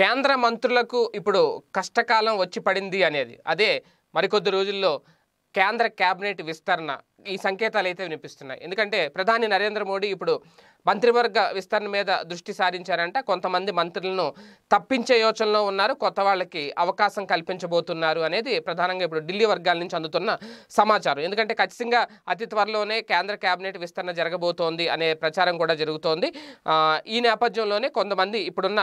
కేంద్ర మంత్రులకు ఇప్పుడు కష్టకాలం వచ్చి పడింది అనేది అదే మరికొద్ది రోజుల్లో కేంద్ర కేబినెట్ విస్తరణ ఈ సంకేతాలు అయితే వినిపిస్తున్నాయి ఎందుకంటే ప్రధాని నరేంద్ర మోడీ ఇప్పుడు మంత్రివర్గ విస్తరణ మీద దృష్టి సారించారంట కొంతమంది మంత్రులను తప్పించే యోచనలో ఉన్నారు కొత్త వాళ్ళకి అవకాశం కల్పించబోతున్నారు అనేది ప్రధానంగా ఇప్పుడు ఢిల్లీ వర్గాల నుంచి అందుతున్న సమాచారం ఎందుకంటే ఖచ్చితంగా అతి త్వరలోనే కేంద్ర కేబినెట్ విస్తరణ జరగబోతోంది అనే ప్రచారం కూడా జరుగుతోంది ఈ నేపథ్యంలోనే కొంతమంది ఇప్పుడున్న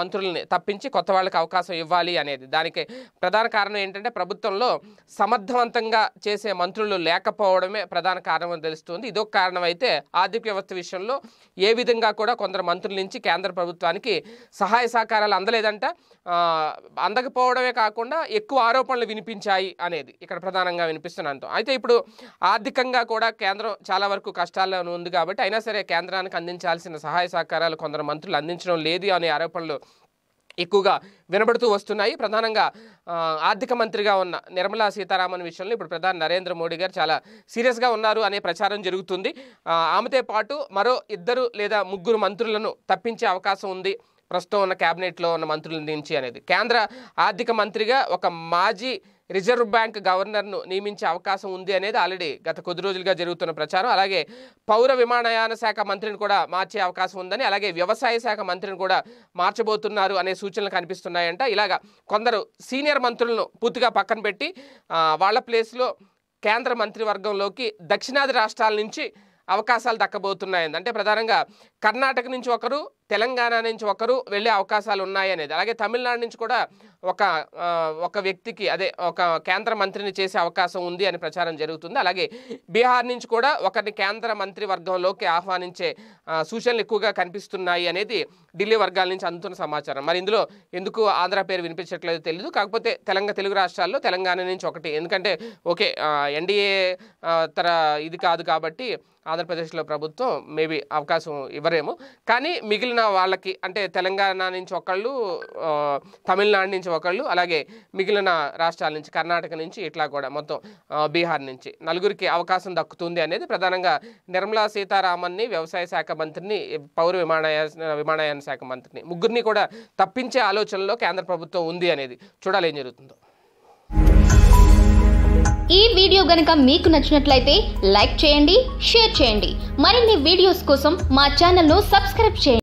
మంత్రుల్ని తప్పించి కొత్త వాళ్ళకి అవకాశం ఇవ్వాలి అనేది దానికి ప్రధాన కారణం ఏంటంటే ప్రభుత్వంలో సమర్థవంతంగా చేసే మంత్రులు లేకపోవడమే ప్రధాన కారణం తెలుస్తుంది ఇదొక కారణం అయితే ఆర్థిక వ్యవస్థ విషయంలో ఏ విధంగా కూడా కొందరు మంత్రుల నుంచి కేంద్ర ప్రభుత్వానికి సహాయ సహకారాలు అందలేదంట అందకపోవడమే కాకుండా ఎక్కువ ఆరోపణలు వినిపించాయి అనేది ఇక్కడ ప్రధానంగా వినిపిస్తున్నాను అయితే ఇప్పుడు ఆర్థికంగా కూడా కేంద్రం చాలా వరకు కష్టాల్లో ఉంది కాబట్టి అయినా సరే కేంద్రానికి అందించాల్సిన సహాయ సహకారాలు కొందరు మంత్రులు అందించడం లేదు అనే ఆరోపణలు ఎక్కువగా వినబడుతూ వస్తున్నాయి ప్రధానంగా ఆర్థిక మంత్రిగా ఉన్న నిర్మలా సీతారామన్ విషయంలో ఇప్పుడు ప్రధాని నరేంద్ర మోడీ గారు చాలా సీరియస్గా ఉన్నారు అనే ప్రచారం జరుగుతుంది ఆమెతో పాటు మరో ఇద్దరు లేదా ముగ్గురు మంత్రులను తప్పించే అవకాశం ఉంది ప్రస్తుతం ఉన్న క్యాబినెట్లో ఉన్న మంత్రుల నుంచి అనేది కేంద్ర ఆర్థిక మంత్రిగా ఒక మాజీ రిజర్వ్ బ్యాంక్ గవర్నర్ను నియమించే అవకాశం ఉంది అనేది ఆల్రెడీ గత కొద్ది రోజులుగా జరుగుతున్న ప్రచారం అలాగే పౌర విమానయాన శాఖ మంత్రిని కూడా మార్చే అవకాశం ఉందని అలాగే వ్యవసాయ శాఖ మంత్రిని కూడా మార్చబోతున్నారు అనే సూచనలు కనిపిస్తున్నాయంట ఇలాగ కొందరు సీనియర్ మంత్రులను పూర్తిగా పక్కన పెట్టి వాళ్ళ ప్లేస్లో కేంద్ర మంత్రివర్గంలోకి దక్షిణాది రాష్ట్రాల నుంచి అవకాశాలు దక్కబోతున్నాయి అంటే ప్రధానంగా కర్ణాటక నుంచి ఒకరు తెలంగాణ నుంచి ఒకరు వెళ్ళే అవకాశాలు ఉన్నాయనేది అలాగే తమిళనాడు నుంచి కూడా ఒక ఒక వ్యక్తికి అదే ఒక కేంద్ర మంత్రిని చేసే అవకాశం ఉంది అని ప్రచారం జరుగుతుంది అలాగే బీహార్ నుంచి కూడా ఒకరిని కేంద్ర మంత్రి వర్గంలోకి ఆహ్వానించే సూచనలు ఎక్కువగా కనిపిస్తున్నాయి అనేది ఢిల్లీ వర్గాల నుంచి అందుతున్న సమాచారం మరి ఇందులో ఎందుకు ఆంధ్ర పేరు వినిపించట్లేదు తెలియదు కాకపోతే తెలంగాణ తెలుగు రాష్ట్రాల్లో తెలంగాణ నుంచి ఒకటి ఎందుకంటే ఓకే ఎన్డీఏ తర ఇది కాదు కాబట్టి ఆంధ్రప్రదేశ్లో ప్రభుత్వం మేబీ అవకాశం ఇవ్వరేమో కానీ మిగిలిన మిగిలిన వాళ్ళకి అంటే తెలంగాణ నుంచి ఒకళ్ళు తమిళనాడు నుంచి ఒకళ్ళు అలాగే మిగిలిన రాష్ట్రాల నుంచి కర్ణాటక నుంచి ఇట్లా కూడా మొత్తం బీహార్ నుంచి నలుగురికి అవకాశం దక్కుతుంది అనేది ప్రధానంగా నిర్మలా సీతారామన్ని వ్యవసాయ శాఖ మంత్రిని పౌర విమానయా విమానయాన శాఖ మంత్రిని ముగ్గురిని కూడా తప్పించే ఆలోచనలో కేంద్ర ప్రభుత్వం ఉంది అనేది చూడాలి ఏం జరుగుతుందో ఈ వీడియో గనక మీకు నచ్చినట్లయితే లైక్ చేయండి షేర్ చేయండి మరిన్ని వీడియోస్ కోసం మా ఛానల్ను సబ్స్క్రైబ్ చేయండి